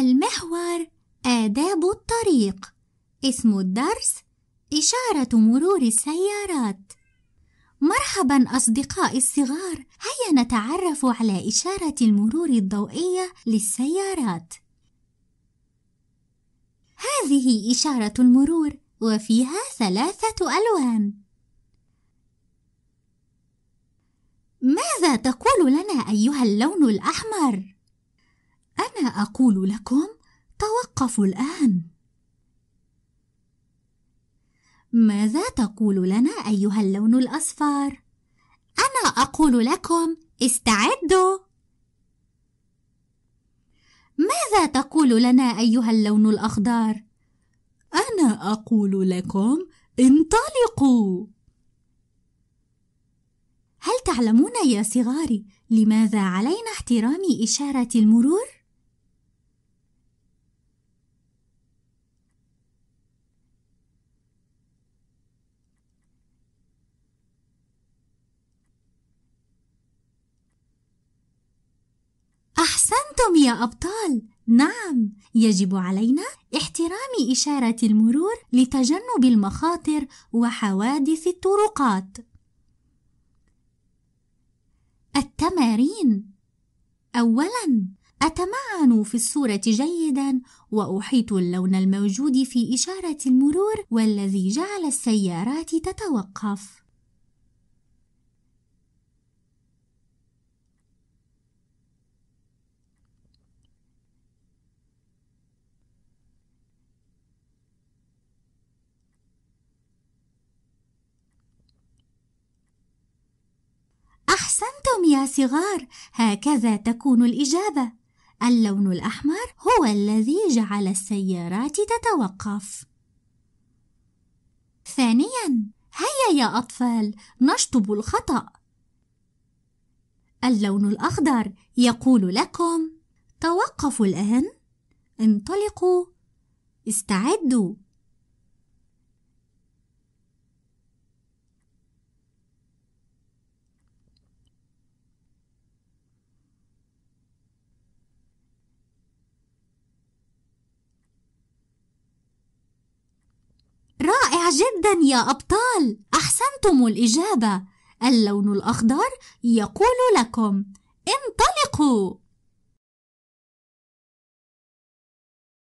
المحور آداب الطريق اسم الدرس إشارة مرور السيارات مرحبا أصدقائي الصغار هيا نتعرف على إشارة المرور الضوئية للسيارات هذه إشارة المرور وفيها ثلاثة ألوان ماذا تقول لنا أيها اللون الأحمر؟ أنا أقول لكم توقفوا الآن ماذا تقول لنا أيها اللون الأصفر؟ أنا أقول لكم استعدوا ماذا تقول لنا أيها اللون الأخضر؟ أنا أقول لكم انطلقوا هل تعلمون يا صغاري لماذا علينا احترام إشارة المرور؟ أنتم يا أبطال نعم يجب علينا احترام إشارة المرور لتجنب المخاطر وحوادث الطرقات التمارين أولاً أتمعن في الصورة جيدا وأحيط اللون الموجود في إشارة المرور والذي جعل السيارات تتوقف أحسنتم يا صغار هكذا تكون الإجابة اللون الأحمر هو الذي جعل السيارات تتوقف ثانيا هيا يا أطفال نشطب الخطأ اللون الأخضر يقول لكم توقفوا الآن انطلقوا استعدوا جدا يا أبطال أحسنتم الإجابة اللون الأخضر يقول لكم انطلقوا